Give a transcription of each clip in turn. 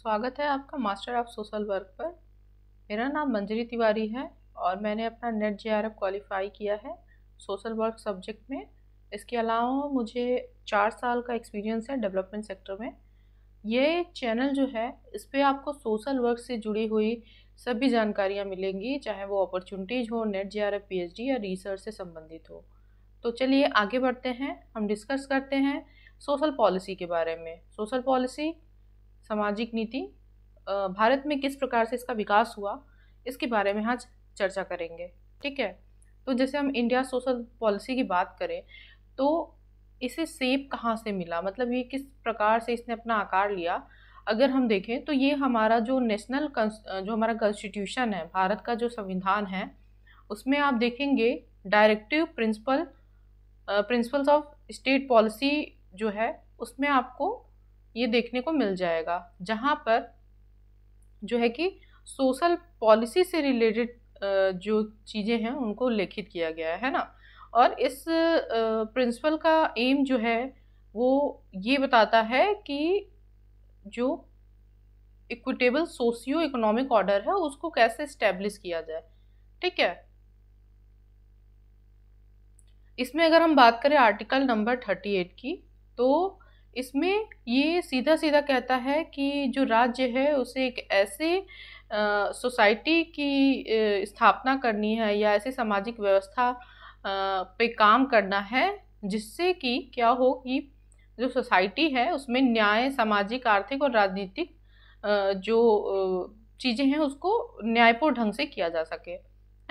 स्वागत है आपका मास्टर ऑफ सोशल वर्क पर मेरा नाम मंजरी तिवारी है और मैंने अपना नेट जे आर क्वालिफ़ाई किया है सोशल वर्क सब्जेक्ट में इसके अलावा मुझे चार साल का एक्सपीरियंस है डेवलपमेंट सेक्टर में ये चैनल जो है इस पर आपको सोशल वर्क से जुड़ी हुई सभी जानकारियाँ मिलेंगी चाहे वो अपॉर्चुनिटीज़ हो नेट जे आर या रिसर्च से संबंधित हो तो चलिए आगे बढ़ते हैं हम डिस्कस करते हैं सोशल पॉलिसी के बारे में सोशल पॉलिसी सामाजिक नीति भारत में किस प्रकार से इसका विकास हुआ इसके बारे में आज चर्चा करेंगे ठीक है तो जैसे हम इंडिया सोशल पॉलिसी की बात करें तो इसे सेप कहाँ से मिला मतलब ये किस प्रकार से इसने अपना आकार लिया अगर हम देखें तो ये हमारा जो नेशनल जो हमारा कॉन्स्टिट्यूशन है भारत का जो संविधान है उसमें आप देखेंगे directive principle principles of state policy जो है उसमें आपको ये देखने को मिल जाएगा जहाँ पर जो है कि सोशल पॉलिसी से रिलेटेड जो चीज़ें हैं उनको लेखित किया गया है ना और इस प्रिंसिपल का एम जो है वो ये बताता है कि जो इक्विटेबल सोशियो इकोनॉमिक ऑर्डर है उसको कैसे इस्टेब्लिश किया जाए ठीक है इसमें अगर हम बात करें आर्टिकल नंबर थर्टी एट की तो इसमें ये सीधा सीधा कहता है कि जो राज्य है उसे एक ऐसे सोसाइटी की स्थापना करनी है या ऐसी सामाजिक व्यवस्था पे काम करना है जिससे कि क्या हो कि जो सोसाइटी है उसमें न्याय सामाजिक आर्थिक और राजनीतिक जो चीज़ें हैं उसको न्यायपूर्ण ढंग से किया जा सके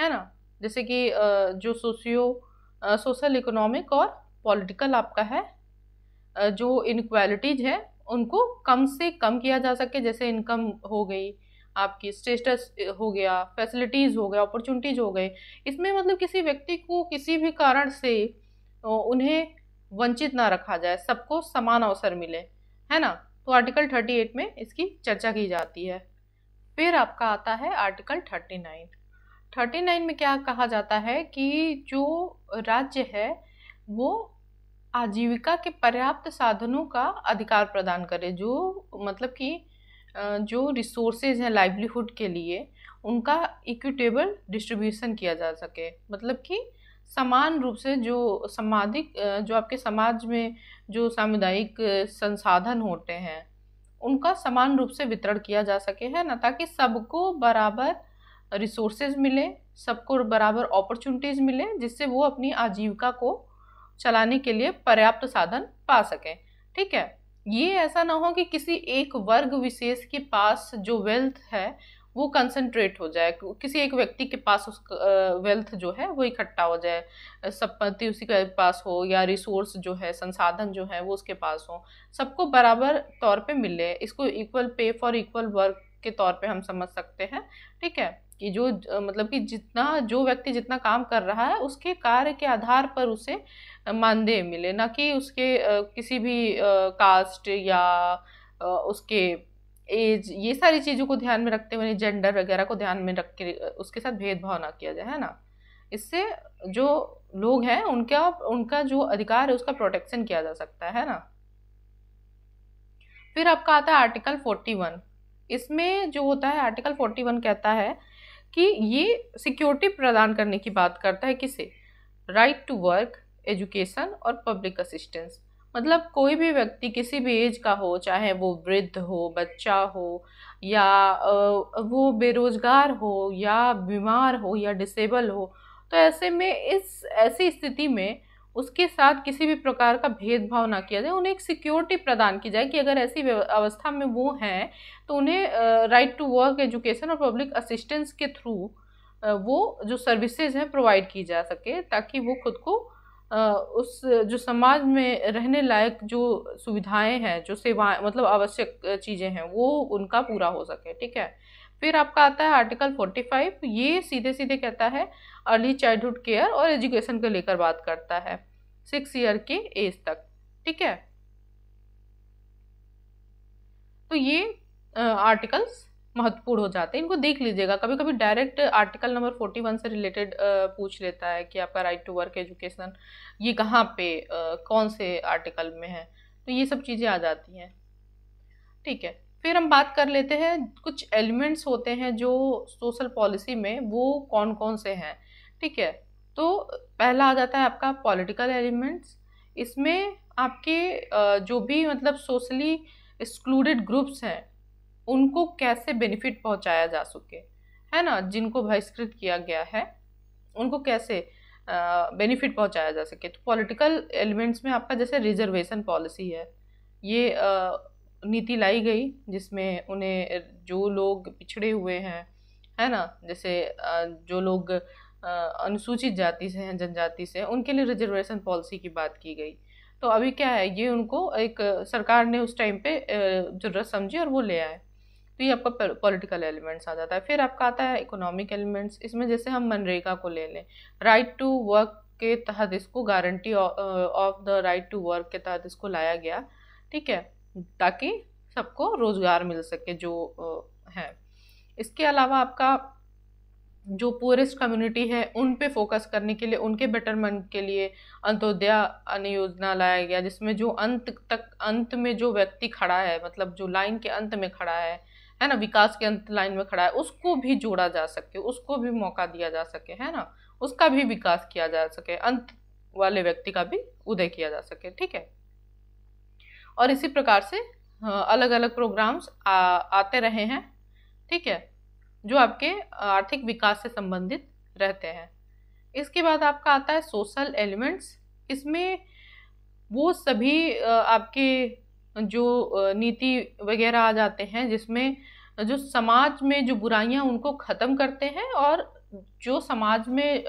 है ना जैसे कि जो सोशियो सोशल इकोनॉमिक और पॉलिटिकल आपका है जो इनक्वालिटीज़ हैं उनको कम से कम किया जा सके जैसे इनकम हो गई आपकी स्टेटस हो गया फैसिलिटीज़ हो गया अपॉर्चुनिटीज़ हो गए इसमें मतलब किसी व्यक्ति को किसी भी कारण से उन्हें वंचित ना रखा जाए सबको समान अवसर मिले है ना तो आर्टिकल थर्टी एट में इसकी चर्चा की जाती है फिर आपका आता है article thirty nine thirty nine में क्या कहा जाता है कि जो राज्य है वो आजीविका के पर्याप्त साधनों का अधिकार प्रदान करे जो मतलब कि जो रिसोर्सेज हैं लाइवलीहुड के लिए उनका इक्विटेबल डिस्ट्रीब्यूशन किया जा सके मतलब कि समान रूप से जो सामाजिक जो आपके समाज में जो सामुदायिक संसाधन होते हैं उनका समान रूप से वितरण किया जा सके है ना ताकि सबको बराबर रिसोर्सेज मिले सबको बराबर अपॉर्चुनिटीज़ मिले जिससे वो अपनी आजीविका को चलाने के लिए पर्याप्त साधन पा सकें ठीक है ये ऐसा ना हो कि किसी एक वर्ग विशेष के पास जो वेल्थ है वो कंसंट्रेट हो जाए किसी एक व्यक्ति के पास उस वेल्थ जो है वो इकट्ठा हो जाए संपत्ति उसी के पास हो या रिसोर्स जो है संसाधन जो है वो उसके पास हो सबको बराबर तौर पे मिले इसको equal pay for equal work के तौर पे हम समझ सकते हैं ठीक है कि जो मतलब कि जितना जो व्यक्ति जितना काम कर रहा है उसके कार्य के आधार पर उसे मानदेय मिले ना कि उसके किसी भी कास्ट या उसके एज ये सारी चीज़ों को ध्यान में रखते हुए जेंडर वगैरह को ध्यान में रख के उसके साथ भेदभाव ना किया जाए है ना इससे जो लोग हैं उनका उनका जो अधिकार है उसका प्रोटेक्शन किया जा सकता है ना फिर आपका आता है आर्टिकल फोर्टी वन इसमें जो होता है आर्टिकल फोर्टी वन कहता है कि ये सिक्योरिटी प्रदान करने की बात करता है किसे राइट टू वर्क एजुकेशन और पब्लिक असिस्टेंस मतलब कोई भी व्यक्ति किसी भी एज का हो चाहे वो वृद्ध हो बच्चा हो या वो बेरोजगार हो या बीमार हो या डिसेबल हो तो ऐसे में इस ऐसी स्थिति में उसके साथ किसी भी प्रकार का भेदभाव ना किया जाए उन्हें एक सिक्योरिटी प्रदान की जाए कि अगर ऐसी अवस्था में वो हैं तो उन्हें राइट टू वर्क एजुकेशन और पब्लिक असिस्टेंस के थ्रू वो जो सर्विसेज हैं प्रोवाइड की जा सके ताकि वो खुद को उस जो समाज में रहने लायक जो सुविधाएं हैं जो सेवाएं मतलब आवश्यक चीज़ें हैं वो उनका पूरा हो सके ठीक है फिर आपका आता है आर्टिकल 45 ये सीधे सीधे कहता है अर्ली चाइल्डहुड केयर और एजुकेशन को लेकर बात करता है सिक्स ईयर के एज तक ठीक है तो ये आर्टिकल्स महत्वपूर्ण हो जाते हैं इनको देख लीजिएगा कभी कभी direct article number forty one से रिलेटेड पूछ लेता है कि आपका राइट टू वर्क एजुकेशन ये कहाँ पे कौन से आर्टिकल में है तो ये सब चीज़ें आ जाती हैं ठीक है फिर हम बात कर लेते हैं कुछ एलिमेंट्स होते हैं जो सोशल पॉलिसी में वो कौन कौन से हैं ठीक है तो पहला आ जाता है आपका पॉलिटिकल एलिमेंट्स इसमें आपके जो भी मतलब सोशली एक्सक्लूडेड ग्रुप्स हैं उनको कैसे बेनिफिट पहुंचाया जा सके है ना जिनको बहिष्कृत किया गया है उनको कैसे बेनिफिट पहुंचाया जा सके तो पॉलिटिकल एलिमेंट्स में आपका जैसे रिजर्वेशन पॉलिसी है ये नीति लाई गई जिसमें उन्हें जो लोग पिछड़े हुए हैं है ना जैसे जो लोग अनुसूचित जाति से हैं जनजाति से उनके लिए रिजर्वेशन पॉलिसी की बात की गई तो अभी क्या है ये उनको एक सरकार ने उस टाइम पे ज़रूरत समझी और वो ले आए तो ये आपका पॉलिटिकल एलिमेंट्स आ जाता है फिर आपका आता है इकोनॉमिक एलिमेंट्स इसमें जैसे हम मनरेगा को ले लें राइट टू वर्क के तहत इसको guarantee of the right to work के तहत इसको लाया गया ठीक है ताकि सबको रोज़गार मिल सके जो है इसके अलावा आपका जो पुअरेस्ट कम्युनिटी है उन पे फोकस करने के लिए उनके बेटरमेंट के लिए अंत्योदया अन्न योजना लाया गया जिसमें जो अंत तक अंत में जो व्यक्ति खड़ा है मतलब जो लाइन के अंत में खड़ा है है ना विकास के अंत लाइन में खड़ा है उसको भी जोड़ा जा सके उसको भी मौका दिया जा सके है ना उसका भी विकास किया जा सके अंत वाले व्यक्ति का भी उदय किया जा सके ठीक है और इसी प्रकार से अलग अलग प्रोग्राम्स आ, आते रहे हैं ठीक है जो आपके आर्थिक विकास से संबंधित रहते हैं इसके बाद आपका आता है सोशल एलिमेंट्स इसमें वो सभी आपके जो नीति वगैरह आ जाते हैं जिसमें जो समाज में जो बुराइयां उनको ख़त्म करते हैं और जो समाज में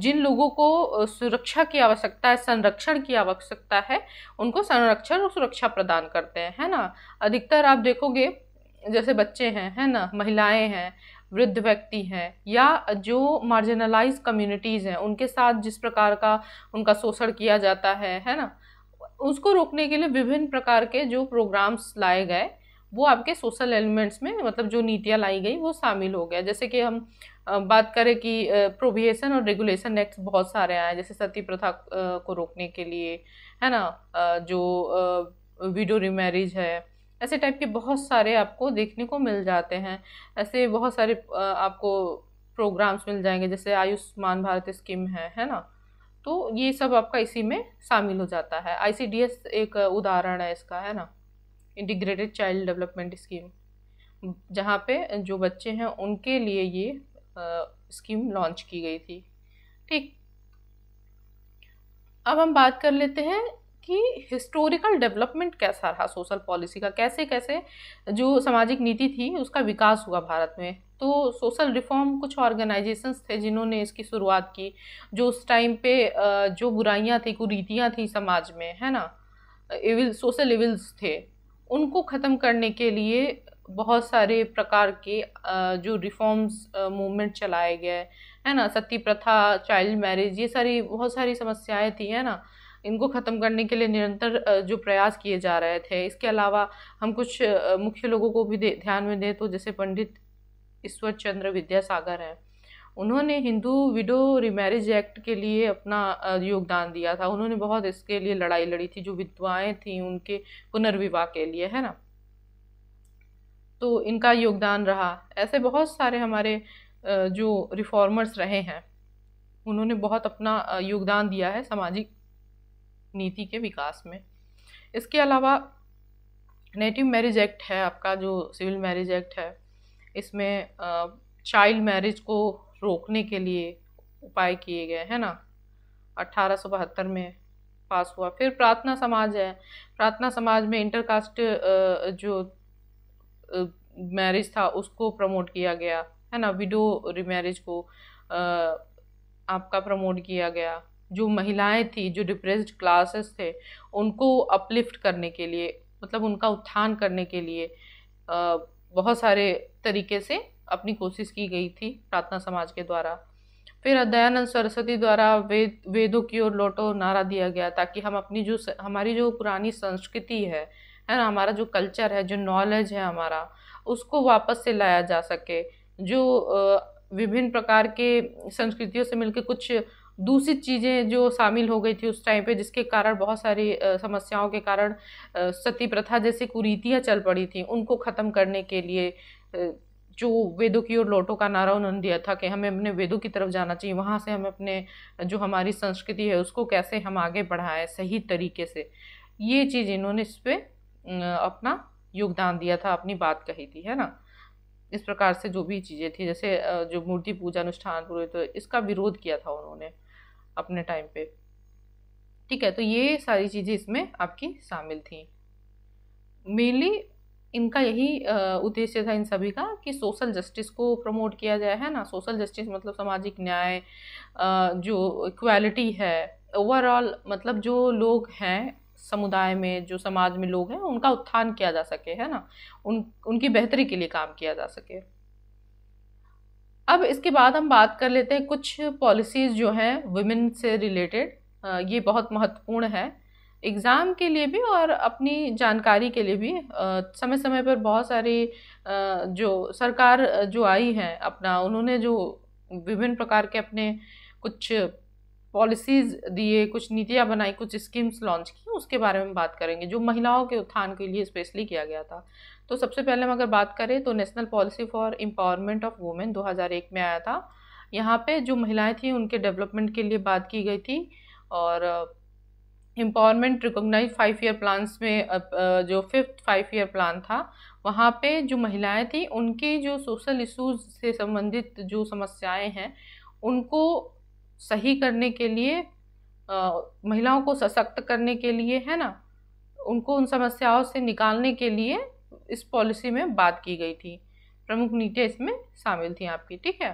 जिन लोगों को सुरक्षा की आवश्यकता है संरक्षण की आवश्यकता है उनको संरक्षण और सुरक्षा प्रदान करते हैं है ना अधिकतर आप देखोगे जैसे बच्चे हैं है ना महिलाएं हैं वृद्ध व्यक्ति हैं या जो मार्जिनलाइज कम्युनिटीज़ हैं उनके साथ जिस प्रकार का उनका शोषण किया जाता है है ना उसको रोकने के लिए विभिन्न प्रकार के जो प्रोग्राम्स लाए गए वो आपके सोशल एलिमेंट्स में मतलब जो नीतियाँ लाई गई वो शामिल हो गया जैसे कि हम बात करें कि प्रोविएशन और रेगुलेशन एक्ट बहुत सारे आए जैसे सती प्रथा को रोकने के लिए है ना जो विडो रिमैरिज है ऐसे टाइप के बहुत सारे आपको देखने को मिल जाते हैं ऐसे बहुत सारे आपको प्रोग्राम्स मिल जाएंगे जैसे आयुष्मान भारत स्कीम है है ना तो ये सब आपका इसी में शामिल हो जाता है आई एक उदाहरण है इसका है ना इंटीग्रेटेड चाइल्ड डेवलपमेंट स्कीम जहाँ पे जो बच्चे हैं उनके लिए ये आ, स्कीम लॉन्च की गई थी ठीक अब हम बात कर लेते हैं कि हिस्टोरिकल डेवलपमेंट कैसा रहा सोशल पॉलिसी का कैसे कैसे जो सामाजिक नीति थी उसका विकास हुआ भारत में तो सोशल रिफॉर्म कुछ ऑर्गेनाइजेशंस थे जिन्होंने इसकी शुरुआत की जो उस टाइम पे जो बुराइयाँ थी कुरीतियाँ थी समाज में है ना इविल सोशल इविल्स थे उनको ख़त्म करने के लिए बहुत सारे प्रकार के जो रिफॉर्म्स मूवमेंट चलाए गए है ना सती प्रथा चाइल्ड मैरिज ये सारी बहुत सारी समस्याएं थी है ना इनको ख़त्म करने के लिए निरंतर जो प्रयास किए जा रहे थे इसके अलावा हम कुछ मुख्य लोगों को भी ध्यान में दें तो जैसे पंडित ईश्वर चंद्र विद्यासागर हैं उन्होंने हिंदू विडो रिमैरिज एक्ट के लिए अपना योगदान दिया था उन्होंने बहुत इसके लिए लड़ाई लड़ी थी जो विधवाएं थीं उनके पुनर्विवाह के लिए है ना तो इनका योगदान रहा ऐसे बहुत सारे हमारे जो रिफॉर्मर्स रहे हैं उन्होंने बहुत अपना योगदान दिया है सामाजिक नीति के विकास में इसके अलावा नेटिव मैरिज एक्ट है आपका जो सिविल मैरिज एक्ट है इसमें चाइल्ड मैरिज को रोकने के लिए उपाय किए गए हैं ना अट्ठारह में पास हुआ फिर प्रार्थना समाज है प्रार्थना समाज में इंटरकास्ट जो मैरिज था उसको प्रमोट किया गया है ना विडो रिमैरिज को आपका प्रमोट किया गया जो महिलाएं थी जो डिप्रेस्ड क्लासेस थे उनको अपलिफ्ट करने के लिए मतलब उनका उत्थान करने के लिए बहुत सारे तरीके से अपनी कोशिश की गई थी प्रार्थना समाज के द्वारा फिर दयानंद सरस्वती द्वारा वेद वेदों की ओर लौटो नारा दिया गया ताकि हम अपनी जो हमारी जो पुरानी संस्कृति है है ना हमारा जो कल्चर है जो नॉलेज है हमारा उसको वापस से लाया जा सके जो विभिन्न प्रकार के संस्कृतियों से मिलकर कुछ दूषित चीज़ें जो शामिल हो गई थी उस टाइम पे जिसके कारण बहुत सारी समस्याओं के कारण सती प्रथा जैसी कुरीतियाँ चल पड़ी थी उनको ख़त्म करने के लिए जो वेदों की ओर लोटों का नारा उन्होंने दिया था कि हमें अपने वेदों की तरफ जाना चाहिए वहाँ से हम अपने जो हमारी संस्कृति है उसको कैसे हम आगे बढ़ाएं सही तरीके से ये चीज़ इन्होंने इस पर अपना योगदान दिया था अपनी बात कही थी है ना इस प्रकार से जो भी चीज़ें थी जैसे जो मूर्ति पूजा अनुष्ठान पूरे तो इसका विरोध किया था उन्होंने अपने टाइम पे ठीक है तो ये सारी चीज़ें इसमें आपकी शामिल थी मेनली इनका यही उद्देश्य था इन सभी का कि सोशल जस्टिस को प्रमोट किया जाए है ना सोशल जस्टिस मतलब सामाजिक न्याय जो इक्वालिटी है ओवरऑल मतलब जो लोग हैं समुदाय में जो समाज में लोग हैं उनका उत्थान किया जा सके है ना उन उनकी बेहतरी के लिए काम किया जा सके अब इसके बाद हम बात कर लेते हैं कुछ पॉलिसीज़ जो हैं वुमेन से रिलेटेड ये बहुत महत्वपूर्ण है एग्ज़ाम के लिए भी और अपनी जानकारी के लिए भी समय समय पर बहुत सारी जो सरकार जो आई है अपना उन्होंने जो विभिन्न प्रकार के अपने कुछ पॉलिसीज़ दिए कुछ नीतियाँ बनाई कुछ स्कीम्स लॉन्च की उसके बारे में बात करेंगे जो महिलाओं के उत्थान के लिए स्पेशली किया गया था तो सबसे पहले हम अगर बात करें तो national policy for empowerment of women 2001 में आया था यहाँ पे जो महिलाएं थी उनके डेवलपमेंट के लिए बात की गई थी और empowerment recognise five year plans में जो फिफ्थ फाइव ईयर प्लान था वहाँ पे जो महिलाएं थी उनकी जो सोशल इशूज़ से संबंधित जो समस्याएं हैं उनको सही करने के लिए आ, महिलाओं को सशक्त करने के लिए है ना उनको उन समस्याओं से निकालने के लिए इस पॉलिसी में बात की गई थी प्रमुख नीतियाँ इसमें शामिल थी आपकी ठीक है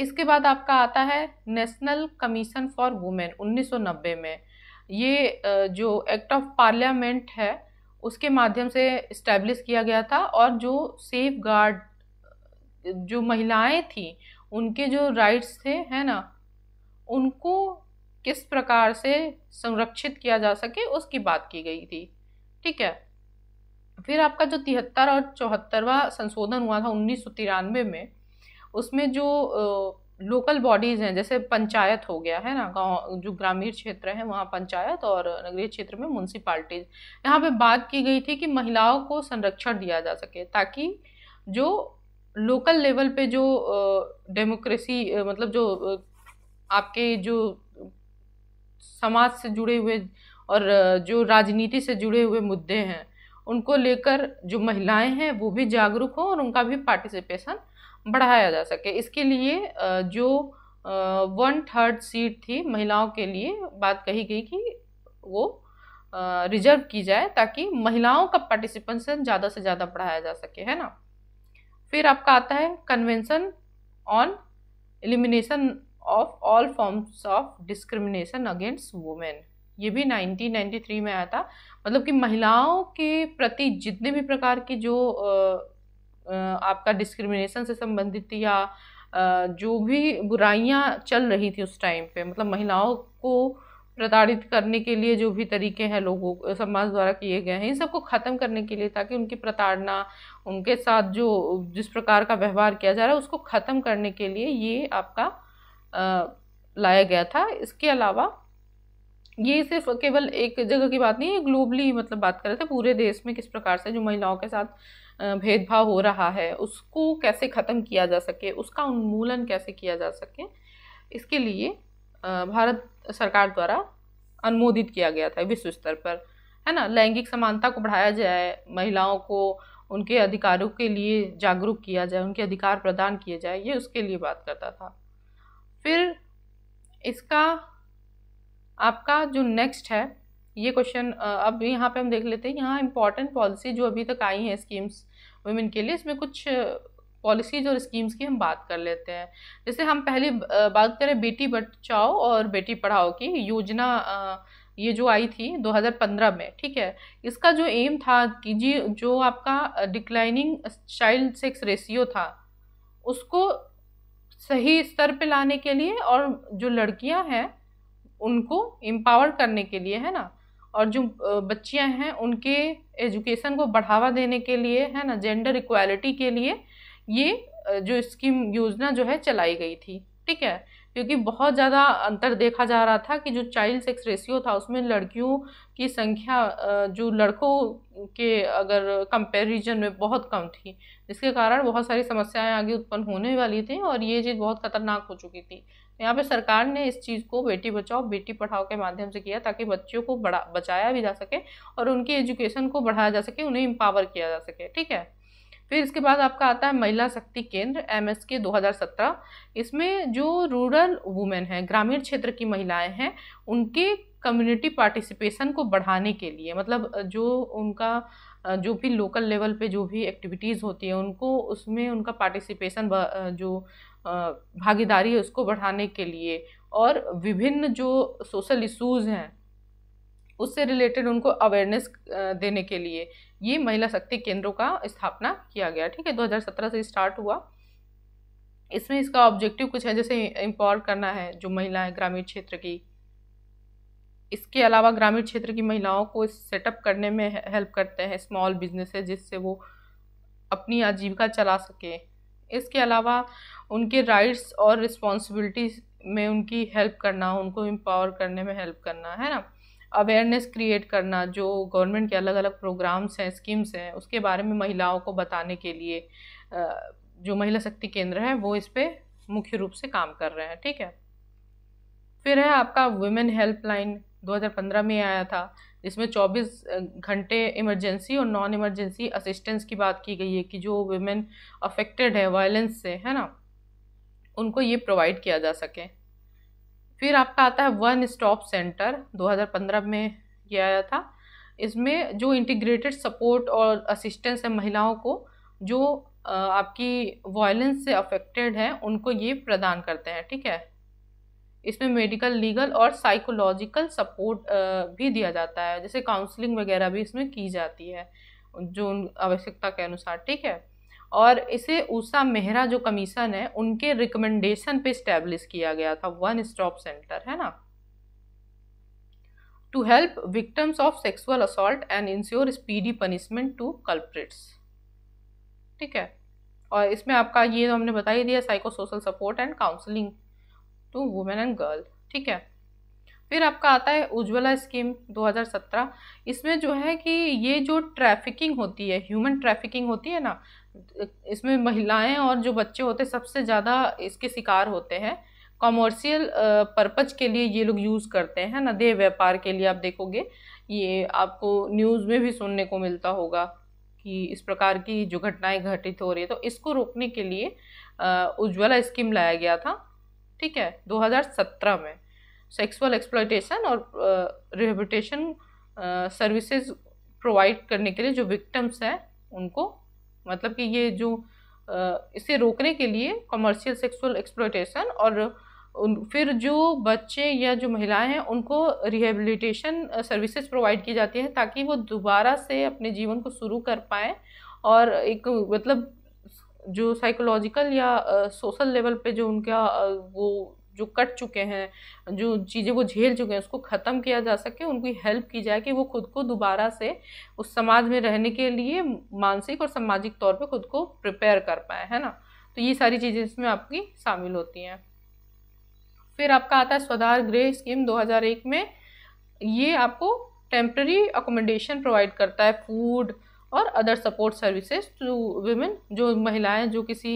इसके बाद आपका आता है नेशनल कमीशन फॉर वुमेन 1990 में ये जो एक्ट ऑफ पार्लियामेंट है उसके माध्यम से इस्टेब्लिश किया गया था और जो सेफ गार्ड जो महिलाएं थीं उनके जो राइट्स थे है ना उनको किस प्रकार से संरक्षित किया जा सके उसकी बात की गई थी ठीक है फिर आपका जो तिहत्तर और चौहत्तरवा संशोधन हुआ था उन्नीस में उसमें जो लोकल बॉडीज़ हैं जैसे पंचायत हो गया है ना गांव जो ग्रामीण क्षेत्र है वहाँ पंचायत और नगरीय क्षेत्र में म्यूनसिपाल्टीज यहाँ पे बात की गई थी कि महिलाओं को संरक्षण दिया जा सके ताकि जो लोकल लेवल पे जो डेमोक्रेसी मतलब जो आपके जो समाज से जुड़े हुए और जो राजनीति से जुड़े हुए मुद्दे हैं उनको लेकर जो महिलाएं हैं वो भी जागरूक हों और उनका भी पार्टिसिपेशन बढ़ाया जा सके इसके लिए जो वन थर्ड सीट थी महिलाओं के लिए बात कही गई कि वो रिजर्व की जाए ताकि महिलाओं का पार्टिसिपेशन ज़्यादा से ज़्यादा बढ़ाया जा सके है ना फिर आपका आता है convention on elimination of all forms of discrimination against women ये भी 1993 में आया था मतलब कि महिलाओं के प्रति जितने भी प्रकार की जो आपका डिस्क्रिमिनेशन से संबंधित या जो भी बुराइयां चल रही थी उस टाइम पे मतलब महिलाओं को प्रताड़ित करने के लिए जो भी तरीके हैं लोगों समाज द्वारा किए गए हैं इन सबको ख़त्म करने के लिए ताकि उनकी प्रताड़ना उनके साथ जो जिस प्रकार का व्यवहार किया जा रहा है उसको ख़त्म करने के लिए ये आपका आ, लाया गया था इसके अलावा ये सिर्फ केवल एक जगह की बात नहीं है ग्लोबली मतलब बात कर रहे थे पूरे देश में किस प्रकार से जो महिलाओं के साथ भेदभाव हो रहा है उसको कैसे ख़त्म किया जा सके उसका उन्मूलन कैसे किया जा सके इसके लिए भारत सरकार द्वारा अनुमोदित किया गया था विश्व स्तर पर है ना लैंगिक समानता को बढ़ाया जाए महिलाओं को उनके अधिकारों के लिए जागरूक किया जाए उनके अधिकार प्रदान किए जाए ये उसके लिए बात करता था फिर इसका आपका जो नेक्स्ट है ये क्वेश्चन अब यहाँ पे हम देख लेते हैं यहाँ इम्पॉर्टेंट पॉलिसी जो अभी तक आई हैं स्कीम्स वुमेन के लिए इसमें कुछ पॉलिसीज और स्कीम्स की हम बात कर लेते हैं जैसे हम पहले बात करें बेटी बचाओ और बेटी पढ़ाओ की योजना ये जो आई थी 2015 में ठीक है इसका जो एम था कि जी जो आपका डिक्लाइनिंग चाइल्ड सेक्स रेशियो था उसको सही स्तर पे लाने के लिए और जो लड़कियां हैं उनको एम्पावर करने के लिए है ना और जो बच्चियां हैं उनके एजुकेशन को बढ़ावा देने के लिए है ना जेंडर इक्वालिटी के लिए ये जो स्कीम योजना जो है चलाई गई थी ठीक है क्योंकि बहुत ज़्यादा अंतर देखा जा रहा था कि जो चाइल्ड सेक्स रेशियो था उसमें लड़कियों की संख्या जो लड़कों के अगर कंपैरिजन में बहुत कम थी जिसके कारण बहुत सारी समस्याएं आगे उत्पन्न होने वाली थी और ये चीज़ बहुत खतरनाक हो चुकी थी तो यहाँ पे सरकार ने इस चीज़ को बेटी बचाओ बेटी पढ़ाओ के माध्यम से किया ताकि बच्चों को बढ़ा बचाया भी जा सके और उनकी एजुकेशन को बढ़ाया जा सके उन्हें एम्पावर किया जा सके ठीक है फिर इसके बाद आपका आता है महिला शक्ति केंद्र एम एस के दो इसमें जो रूरल वुमेन है ग्रामीण क्षेत्र की महिलाएं हैं उनके कम्युनिटी पार्टिसिपेशन को बढ़ाने के लिए मतलब जो उनका जो भी लोकल लेवल पे जो भी एक्टिविटीज़ होती है उनको उसमें उनका पार्टिसिपेशन जो भागीदारी है उसको बढ़ाने के लिए और विभिन्न जो सोशल इशूज़ हैं उससे रिलेटेड उनको अवेयरनेस देने के लिए ये महिला शक्ति केंद्रों का स्थापना किया गया ठीक है 2017 से स्टार्ट हुआ इसमें इसका ऑब्जेक्टिव कुछ है जैसे एम्पावर करना है जो महिलाएं ग्रामीण क्षेत्र की इसके अलावा ग्रामीण क्षेत्र की महिलाओं को सेटअप करने में हेल्प करते हैं स्मॉल बिजनेस जिससे वो अपनी आजीविका चला सके इसके अलावा उनके राइट्स और रिस्पॉन्सिबिलिटीज में उनकी हेल्प करना उनको एम्पावर करने में हेल्प करना है ना अवेयरनेस क्रिएट करना जो गवर्नमेंट के अलग अलग प्रोग्राम्स हैं स्कीम्स हैं उसके बारे में महिलाओं को बताने के लिए जो महिला शक्ति केंद्र है वो इस पर मुख्य रूप से काम कर रहे हैं ठीक है फिर है आपका वुमेन हेल्पलाइन 2015 में आया था जिसमें 24 घंटे इमरजेंसी और नॉन इमरजेंसी असिस्टेंस की बात की गई है कि जो वुमेन अफेक्टेड है वायलेंस से है ना उनको ये प्रोवाइड किया जा सके फिर आपका आता है वन स्टॉप सेंटर 2015 में ये आया था इसमें जो इंटीग्रेटेड सपोर्ट और असिस्टेंस है महिलाओं को जो आपकी वायलेंस से अफेक्टेड है उनको ये प्रदान करते हैं ठीक है इसमें मेडिकल लीगल और साइकोलॉजिकल सपोर्ट भी दिया जाता है जैसे काउंसलिंग वगैरह भी इसमें की जाती है जो आवश्यकता के अनुसार ठीक है और इसे ऊषा मेहरा जो कमीशन है उनके रिकमेंडेशन पे स्टैब्लिश किया गया था वन स्टॉप सेंटर है ना to help victims of sexual assault and ensure speedy punishment to culprits ठीक है और इसमें आपका ये तो हमने बता ही दिया psycho social support and counselling to women and girl ठीक है फिर आपका आता है उज्ज्वला स्कीम 2017 इसमें जो है कि ये जो ट्रैफिकिंग होती है ह्यूमन ट्रैफिकिंग होती है ना इसमें महिलाएं और जो बच्चे होते हैं सबसे ज़्यादा इसके शिकार होते हैं कॉमर्शियल पर्पज के लिए ये लोग यूज़ करते हैं ना देह व्यापार के लिए आप देखोगे ये आपको न्यूज़ में भी सुनने को मिलता होगा कि इस प्रकार की जो घटनाएं घटित हो रही है तो इसको रोकने के लिए उज्ज्वला स्कीम लाया गया था ठीक है 2017 में सेक्सुअल एक्सप्लॉयटेशन और रिहेबिटेशन सर्विसेज प्रोवाइड करने के लिए जो विक्टम्स हैं उनको मतलब कि ये जो इसे रोकने के लिए कमर्शियल सेक्सुअल एक्सप्लोटेशन और उन फिर जो बच्चे या जो महिलाएं हैं उनको रिहेबिलिटेशन सर्विसेज प्रोवाइड की जाती हैं ताकि वो दोबारा से अपने जीवन को शुरू कर पाएँ और एक मतलब जो साइकोलॉजिकल या सोशल लेवल पे जो उनका वो जो कट चुके हैं जो चीज़ें वो झेल चुके हैं उसको ख़त्म किया जा सके उनकी हेल्प की जाए कि वो खुद को दोबारा से उस समाज में रहने के लिए मानसिक और सामाजिक तौर पर खुद को प्रिपेयर कर पाए है ना तो ये सारी चीज़ें इसमें आपकी शामिल होती हैं फिर आपका आता है स्वधार गृह स्कीम 2001 में ये आपको टेम्प्रेरी अकोमोडेशन प्रोवाइड करता है फूड और other support services to women जो महिलाएं जो किसी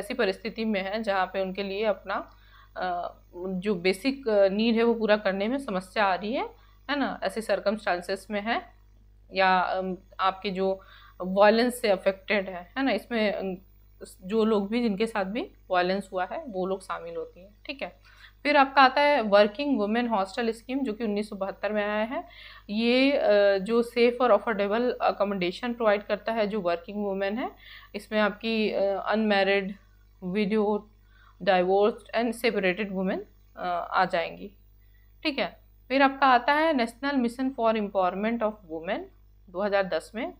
ऐसी परिस्थिति में हैं जहाँ पे उनके लिए अपना जो बेसिक नीड है वो पूरा करने में समस्या आ रही है है ना ऐसे सरकम में है या आपके जो वायलेंस से अफेक्टेड है है ना इसमें जो लोग भी जिनके साथ भी वायलेंस हुआ है वो लोग शामिल होती हैं ठीक है फिर आपका आता है वर्किंग वुमेन हॉस्टल स्कीम जो कि उन्नीस में आया है ये जो सेफ़ और अफोर्डेबल अकोमोडेशन प्रोवाइड करता है जो वर्किंग वुमेन है इसमें आपकी unmarried widow divorce and separated women आ जाएंगी ठीक है फिर आपका आता है national mission for empowerment of women 2010 में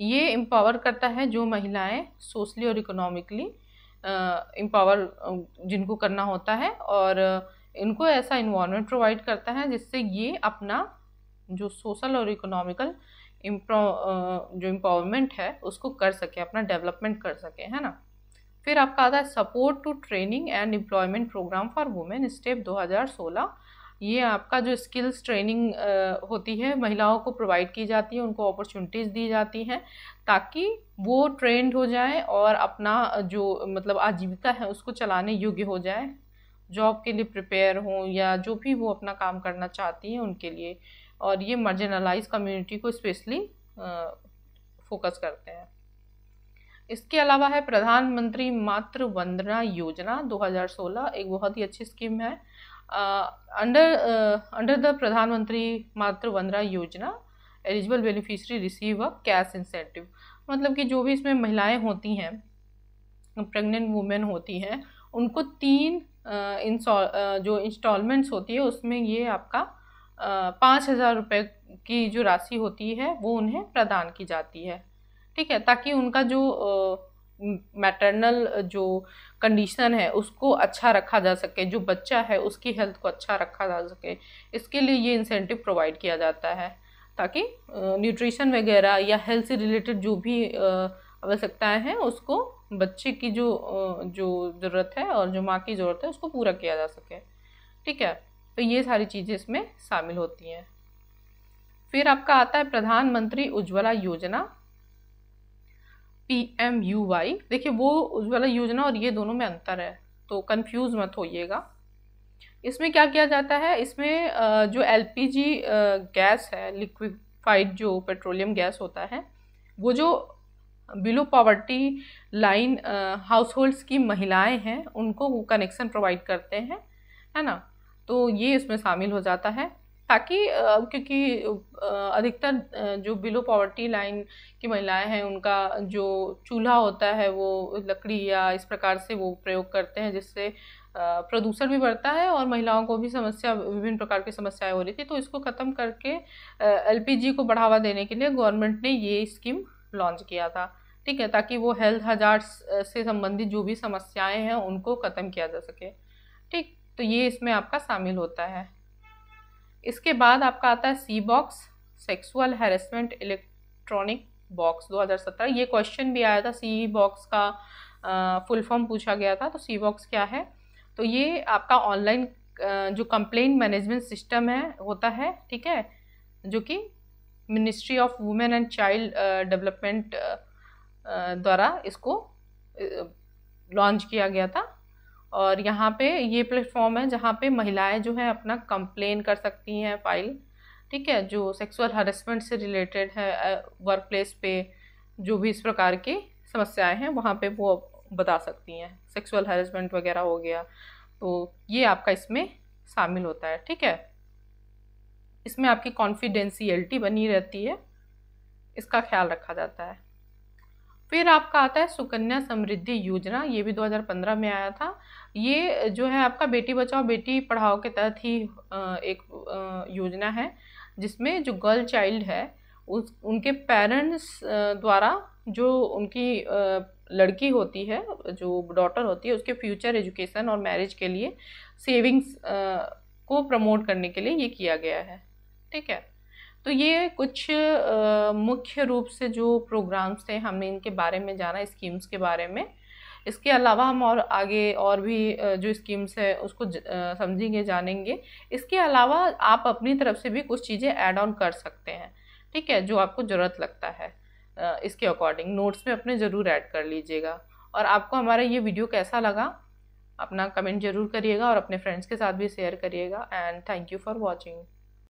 ये एम्पावर करता है जो महिलाएं सोशली और इकोनॉमिकली एम्पावर uh, uh, जिनको करना होता है और uh, इनको ऐसा इन्वामेंट प्रोवाइड करता है जिससे ये अपना जो सोशल और इकोनॉमिकल इम्प्रो जो एम्पावरमेंट है उसको कर सके अपना डेवलपमेंट कर सके है ना फिर आपका आता है support to training and employment programme for women step 2016 ये आपका जो स्किल्स ट्रेनिंग होती है महिलाओं को प्रोवाइड की जाती है उनको अपॉर्चुनिटीज़ दी जाती हैं ताकि वो ट्रेंड हो जाए और अपना जो मतलब आजीविका है उसको चलाने योग्य हो जाए जॉब के लिए प्रिपेयर हों या जो भी वो अपना काम करना चाहती हैं उनके लिए और ये मर्जनलाइज कम्युनिटी को स्पेशली फोकस करते हैं इसके अलावा है प्रधानमंत्री मातृ वंदना योजना 2016 एक बहुत ही अच्छी स्कीम है अंडर अंडर द प्रधानमंत्री Matru Vandana Yojana eligible beneficiary receive a cash incentive मतलब कि जो भी इसमें महिलाएं होती हैं प्रेग्नेंट वुमेन होती हैं उनको तीन इंस्टॉल जो इंस्टॉलमेंट्स होती है उसमें ये आपका पाँच हज़ार रुपये की जो राशि होती है वो उन्हें प्रदान की जाती है ठीक है ताकि उनका जो मैटरनल जो कंडीशन है उसको अच्छा रखा जा सके जो बच्चा है उसकी हेल्थ को अच्छा रखा जा सके इसके लिए ये इंसेंटिव प्रोवाइड किया जाता है ताकि न्यूट्रिशन वगैरह या हेल्थ से रिलेटेड जो भी uh, हैं उसको बच्चे की जो जो ज़रूरत है और जो माँ की ज़रूरत है उसको पूरा किया जा सके ठीक है तो ये सारी चीज़ें इसमें शामिल होती हैं फिर आपका आता है प्रधानमंत्री उज्ज्वला योजना पी एम यू वाई देखिए वो उज्ज्वला योजना और ये दोनों में अंतर है तो कंफ्यूज मत होइएगा इसमें क्या किया जाता है इसमें जो एल पी जी गैस है लिक्विफाइड जो पेट्रोलियम गैस होता है वो जो below poverty line households की महिलाएं हैं उनको वो कनेक्शन प्रोवाइड करते हैं है ना तो ये इसमें शामिल हो जाता है ताकि क्योंकि अधिकतर जो बिलो पॉवर्टी लाइन की महिलाएं हैं उनका जो चूल्हा होता है वो लकड़ी या इस प्रकार से वो प्रयोग करते हैं जिससे प्रदूषण भी बढ़ता है और महिलाओं को भी समस्या विभिन्न प्रकार की समस्याएं हो रही थी तो इसको ख़त्म करके एलपीजी को बढ़ावा देने के लिए गवर्नमेंट ने ये स्कीम लॉन्च किया था ठीक है ताकि वो हेल्थ हजार से संबंधित जो भी समस्याएं हैं उनको ख़त्म किया जा सके ठीक तो ये इसमें आपका शामिल होता है इसके बाद आपका आता है C box sexual harassment electronic box 2017 ये क्वेश्चन भी आया था सी बॉक्स का फुल फॉर्म पूछा गया था तो सी बॉक्स क्या है तो ये आपका ऑनलाइन जो कंप्लेंट मैनेजमेंट सिस्टम है होता है ठीक है जो कि ministry of women and child development द्वारा इसको लॉन्च किया गया था और यहाँ पे ये प्लेटफॉर्म है जहाँ पे महिलाएं जो है अपना कंप्लेन कर सकती हैं फाइल ठीक है जो सेक्सुअल हरेसमेंट से रिलेटेड है वर्क प्लेस पे जो भी इस प्रकार की समस्याएं हैं वहाँ पे वो बता सकती हैं सेक्सुअल हरेसमेंट वगैरह हो गया तो ये आपका इसमें शामिल होता है ठीक है इसमें आपकी कॉन्फिडेंसीलिटी बनी रहती है इसका ख्याल रखा जाता है फिर आपका आता है सुकन्या समृद्धि योजना ये भी 2015 में आया था ये जो है आपका बेटी बचाओ बेटी पढ़ाओ के तहत ही एक योजना है जिसमें जो गर्ल चाइल्ड है उस उनके पेरेंट्स द्वारा जो उनकी लड़की होती है जो डॉटर होती है उसके फ्यूचर एजुकेशन और मैरिज के लिए सेविंग्स को प्रमोट करने के लिए ये किया गया है ठीक है तो ये कुछ मुख्य रूप से जो प्रोग्राम्स थे हमने इनके बारे में जाना स्कीम्स के बारे में इसके अलावा हम और आगे और भी जो स्कीम्स है उसको समझेंगे जानेंगे इसके अलावा आप अपनी तरफ से भी कुछ चीज़ें ऐड ऑन कर सकते हैं ठीक है जो आपको ज़रूरत लगता है इसके अकॉर्डिंग नोट्स में अपने ज़रूर ऐड कर लीजिएगा और आपको हमारा ये वीडियो कैसा लगा अपना कमेंट जरूर करिएगा और अपने फ्रेंड्स के साथ भी शेयर करिएगा and thank you for watching